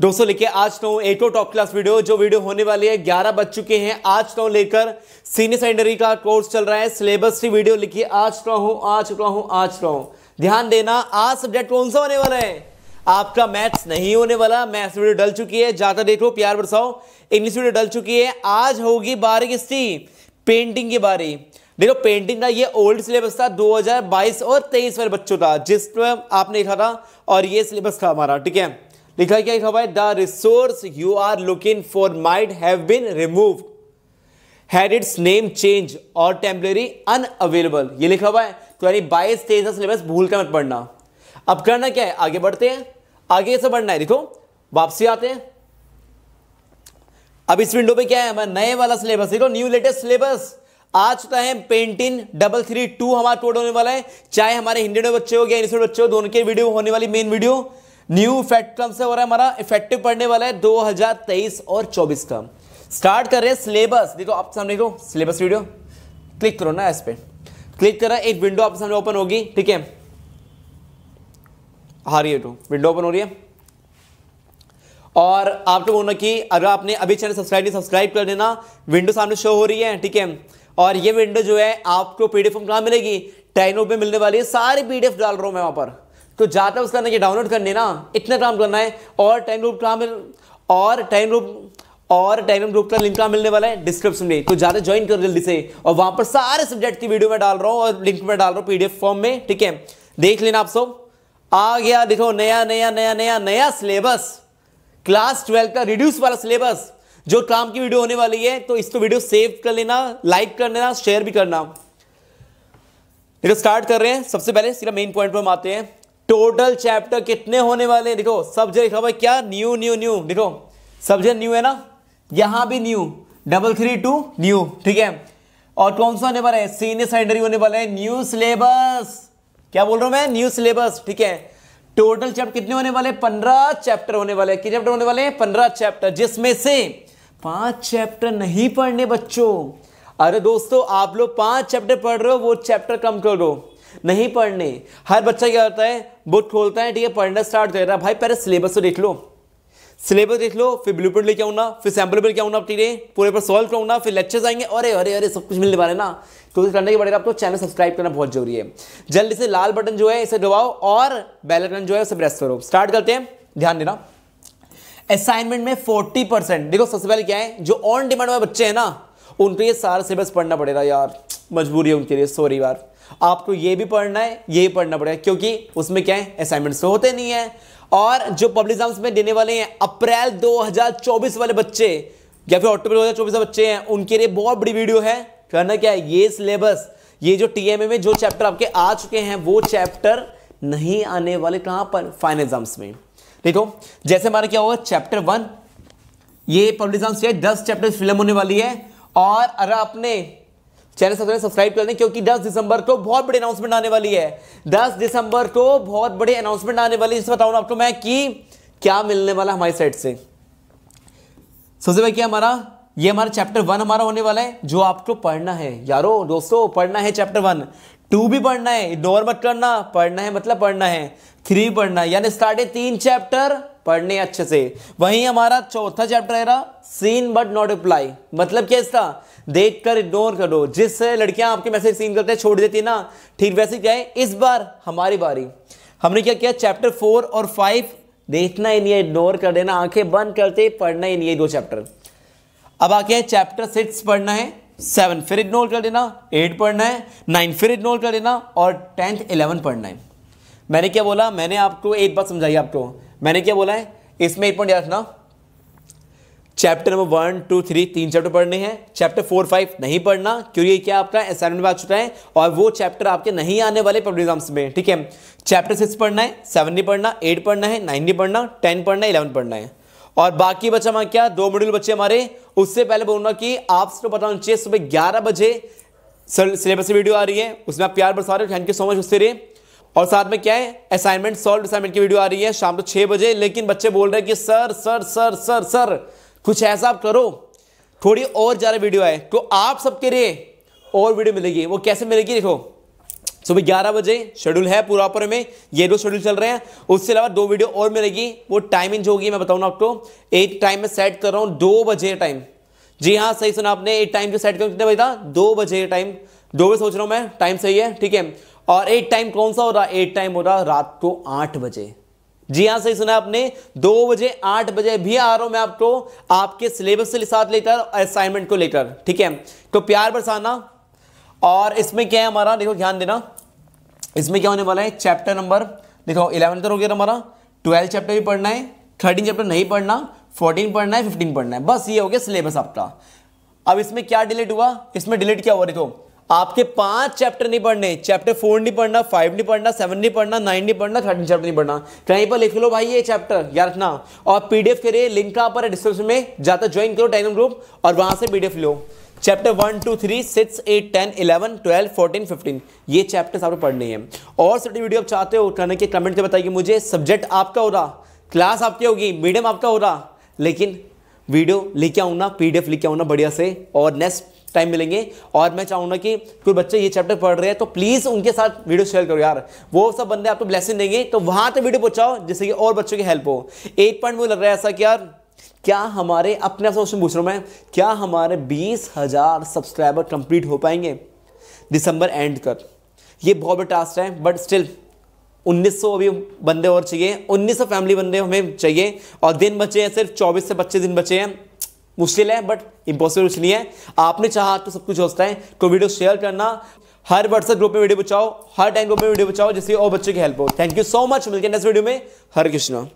दोस्तों लेके आज एक और टॉप क्लास वीडियो जो वीडियो होने वाली है ग्यारह बज चुके हैं आज नौ तो लेकर सीनियर सेकेंडरी का कोर्स चल रहा है सिलेबस की वीडियो लिखी आज नौ तो हो आज नौ तो हो आज नौ ध्यान देना आज सब्जेक्ट कौन सा होने वाला है आपका मैथ्स नहीं होने वाला मैथ्स वीडियो डल चुकी है ज़्यादा देखो प्यार बरसाओ इंग्लिश वीडियो डल चुकी है आज होगी बारी किसकी पेंटिंग की बारी देखो पेंटिंग का ये ओल्ड सिलेबस था 2022 और 23 वाले बच्चों का जिसमें आपने लिखा था और ये सिलेबस था हमारा ठीक है लिखा क्या लिखा हुआ है the resource you are looking for might have been remove had its name change और टेम्परेरी अनअवेलेबल ये लिखा हुआ है तो यानी बाईस तेईस का सिलेबस भूल कर मत पढ़ना अब करना क्या है आगे बढ़ते हैं आगे से बढ़ना है देखो वापसी आते हैं अब इस विंडो पे क्या है हमारा नए वाला सिलेबस देखो न्यू लेटेस्ट सिलेबस आज चुका है पेंटिन डबल थ्री टू हमारा टोटल होने वाला है चाहे हमारे हिंदी बच्चे हो गया इंग्लिश बच्चे हो दोनों के वीडियो होने वाली main video new effect term से हो रहा है हमारा इफेक्टिव पढ़ने वाला है 2023 और 24 टर्म स्टार्ट कर रहे हैं सिलेबस देखो आप सामने को सिलेबस वीडियो क्लिक करो ना इस पर क्लिक करा एक विंडो आप सामने ओपन होगी ठीक है हाँ रही है विंडो तो, ओपन हो रही है और आप तो बोलना कि अगर आपने अभी चैनल सब्सक्राइब नहीं सब्सक्राइब कर देना विंडो सामने शो हो रही है ठीक है और ये विंडो जो है आपको पीडीएफ कहाँ मिलेगी टेनो पे मिलने वाली है सारी पीडीएफ डाल रहा हूँ मैं वहाँ पर तो है उसका ना ये डाउनलोड कर लेना इतना काम करना है और टाइम ग्रुप कहाँ मिल और टाइम ग्रुप और टाइम ग्रुप का लिंक कहाँ मिलने वाला है डिस्क्रिप्शन में तो ज़्यादा ज्वाइन कर जल्दी से और वहाँ पर सारे सब्जेक्ट की वीडियो में डाल रहा हूँ और लिंक में डाल रहा हूँ पीडीएफ फॉर्म में ठीक है देख लेना आप सब आ गया देखो नया नया नया नया नया सिलेबस क्लास ट्वेल्व का रिड्यूस वाला सिलेबस जो काम की वीडियो होने वाली है तो इसको वीडियो सेव कर लेना लाइक कर लेना शेयर भी करना देखो स्टार्ट कर रहे हैं सबसे पहले सीधा मेन पॉइंट पर हम आते हैं टोटल चैप्टर कितने होने वाले हैं देखो सब्जेक्ट लिखा हुआ क्या न्यू न्यू न्यू देखो सब्जेक्ट न्यू है ना यहाँ भी new double three two new ठीक है और कौन सा होने वाला है सीनियर सेकेंडरी होने वाला है न्यू सिलेबस क्या बोल रहा हूँ मैं न्यू सिलेबस ठीक है टोटल चैप्टर कितने होने वाले पंद्रह चैप्टर होने वाले कितने चैप्टर होने वाले हैं पंद्रह चैप्टर जिसमें से पांच चैप्टर नहीं पढ़ने बच्चों अरे दोस्तों आप लोग पांच चैप्टर पढ़ रहे हो वो चैप्टर कम कर दो नहीं पढ़ने हर बच्चा क्या होता है बुक खोलता है ठीक है पढ़ना स्टार्ट कर करेगा भाई पहले सिलेबस तो देख लो सिलेबस देख लो फिर ब्लू प्रिंट लेके आऊंगा फिर सैम्पल लेके आऊँगा आप ठीक है पूरे पर सॉल्व करूंगा फिर लेक्चर्स आएंगे अरे अरे अरे सब कुछ मिलने वाले ना तो कुछ करने के पड़ेगा आपको चैनल सब्सक्राइब करना बहुत जरूरी है जल्दी से लाल बटन जो है इसे दबाओ और बेल बटन जो है उसे प्रेस करो स्टार्ट करते हैं ध्यान देना असाइनमेंट में फोर्टी परसेंट देखो सबसे पहले क्या है जो ऑन डिमांड वाले बच्चे हैं ना उनके लिए सारा सिलेबस पढ़ना पड़ेगा यार मजबूरी है उनके लिए सॉरी यार आपको ये भी पढ़ना है ये पढ़ना पड़ेगा क्योंकि उसमें क्या है असाइनमेंट्स तो होते नहीं है और जो पब्लिक एग्जाम्स में देने वाले हैं अप्रैल 2024 वाले बच्चे या फिर अक्टूबर 2024 चौबीस बच्चे हैं उनके लिए बहुत बड़ी वीडियो है करना क्या है ये सिलेबस ये जो टीएमए में जो चैप्टर आपके आ चुके हैं वो चैप्टर नहीं आने वाले कहां पर फाइनल एग्जाम्स में देखो जैसे हमारा क्या होगा चैप्टर वन ये पब्लिक एग्जाम्स दस चैप्टर फिल्म होने वाली है और अगर आपने चैनल सबसे सब्सक्राइब कर लें क्योंकि 10 दिसंबर को बहुत बड़ी अनाउंसमेंट आने वाली है 10 दिसंबर को बहुत बड़ी अनाउंसमेंट आने वाली है जिसमें आपको मैं कि क्या मिलने वाला हमारी साइड से सबसे पहले क्या हमारा ये हमारा चैप्टर वन हमारा होने वाला है जो आपको पढ़ना है यारो दोस्तों पढ़ना है चैप्टर वन टू भी पढ़ना है इग्नोर मत करना पढ़ना है मतलब पढ़ना है थ्री पढ़ना यानी साढ़े तीन चैप्टर पढ़ने अच्छे से वहीं हमारा चौथा चैप्टर है रहा सीन बट नॉट अप्लाई मतलब क्या इसका देख कर इग्नोर करो जिस लड़कियां आपके मैसेज सीन करते हैं छोड़ देती है ना ठीक वैसे क्या है इस बार हमारी बारी हमने क्या किया चैप्टर फोर और फाइव देखना ही नहीं है इग्नोर कर देना आंखें बंद करते पढ़ना ही नहीं है दो चैप्टर अब आके चैप्टर सिक्स पढ़ना है सेवन फिर इग्नोर कर देना एट पढ़ना है नाइन फिर इग्नोर कर देना और टेंथ इलेवन पढ़ना है मैंने क्या बोला मैंने आपको एक बात समझाई आपको मैंने क्या बोला है इसमें एक पॉइंट याद रखना chapter number one two three तीन चैप्टर पढ़ने हैं चैप्टर फोर फाइव नहीं पढ़ना क्योंकि ये क्या आपका असाइनमेंट आ चुका है और वो चैप्टर आपके नहीं आने वाले पब्लिक एग्जाम्स में ठीक है चैप्टर सिक्स पढ़ना है सेवन नहीं पढ़ना एट पढ़ना है नाइन नहीं पढ़ना टेन पढ़ना है इलेवन पढ़ना है और बाकी बच्चा हमारा क्या दो मॉड्यूल बच्चे हमारे उससे पहले बोलूंगा कि आप सबको होना चाहिए सुबह ग्यारह बजे सिलेबस की वीडियो आ रही है उसमें आप प्यार बरसा रहे हो थैंक यू सो मच उससे रे और साथ में क्या है असाइनमेंट सॉल्व असाइनमेंट की वीडियो आ रही है शाम को तो बजे लेकिन बच्चे बोल रहे हैं कि sir sir sir sir sir कुछ ऐसा आप करो थोड़ी और ज़्यादा वीडियो आए तो आप सबके लिए और वीडियो मिलेगी वो कैसे मिलेगी देखो सुबह ग्यारह बजे शेड्यूल है पूरा ऑपर में ये दो शेड्यूल चल रहे हैं उसके अलावा दो वीडियो और मिलेगी वो टाइमिंग जो होगी मैं बताऊँ आपको एक टाइम में सेट कर रहा हूँ दो बजे टाइम जी हाँ सही सुना आपने एक टाइम जो सेट कर कितने बजे था दो बजे टाइम दो बजे सोच रहा हूँ मैं टाइम सही है ठीक है और एक टाइम कौन सा हो रहा है टाइम हो रहा रात को आठ बजे जी हाँ सही सुना आपने दो बजे आठ बजे भी आ रहा हूं मैं आपको आपके सिलेबस से साथ लेकर असाइनमेंट को लेकर ठीक है तो प्यार बरसाना और इसमें क्या है हमारा देखो ध्यान देना इसमें क्या होने वाला है चैप्टर नंबर देखो इलेवन तक तो हो गया हमारा ट्वेल्थ चैप्टर भी पढ़ना है थर्टीन चैप्टर नहीं पढ़ना फोर्टीन पढ़ना है फिफ्टीन पढ़ना है बस ये हो गया सिलेबस आपका अब इसमें क्या डिलीट हुआ इसमें डिलीट क्या हुआ देखो आपके पांच चैप्टर नहीं पढ़ने चैप्टर फोर नहीं पढ़ना फाइव नहीं पढ़ना सेवन नहीं पढ़ना नाइन नहीं पढ़ना थर्टीन चैप्टर नहीं पढ़ना कहीं पर लिख लो भाई ये चैप्टर याद रखना और पीडीएफ के लिए लिंक का डिस्क्रिप्शन में जाता ज्वाइन करो टेलीग्राम ग्रुप और वहां से पीडीएफ लो chapter one two three six eight ten eleven twelve fourteen fifteen ये चैप्टर्स आपको पढ़ने हैं और सभी वीडियो आप चाहते हो करने के कमेंट में बताइए मुझे सब्जेक्ट आपका हो रहा क्लास आपकी होगी मीडियम आपका हो रहा लेकिन वीडियो लिख के आऊँगा पी लिख के आऊँगा बढ़िया से और नेक्स्ट टाइम मिलेंगे और मैं चाहूँगा कि कोई बच्चे ये चैप्टर पढ़ रहे हैं तो प्लीज़ उनके साथ वीडियो शेयर करो यार वो सब बंदे आपको ब्लेसिंग देंगे तो वहाँ तक वीडियो पहुँचाओ जिससे कि और बच्चों की हेल्प हो एक पॉइंट मुझे लग रहा है ऐसा कि यार क्या हमारे अपने आप क्वेश्चन पूछ रहा हूँ मैं क्या हमारे बीस हज़ार सब्सक्राइबर कंप्लीट हो पाएंगे दिसंबर एंड तक ये बहुत बड़ा टास्क है बट स्टिल 1900 अभी बंदे और चाहिए 1900 फैमिली बंदे हमें चाहिए और दिन बचे हैं सिर्फ 24 से 25 दिन बचे हैं मुश्किल है बट इम्पॉसिबल कुछ नहीं है आपने चाहा तो सब कुछ होता है तो वीडियो शेयर करना हर व्हाट्सएप ग्रुप में वीडियो बचाओ हर टाइम ग्रुप में वीडियो बचाओ जिससे और बच्चे की हेल्प हो थैंक यू सो मच मिलते हैं नेक्स्ट वीडियो में हर कृष्णा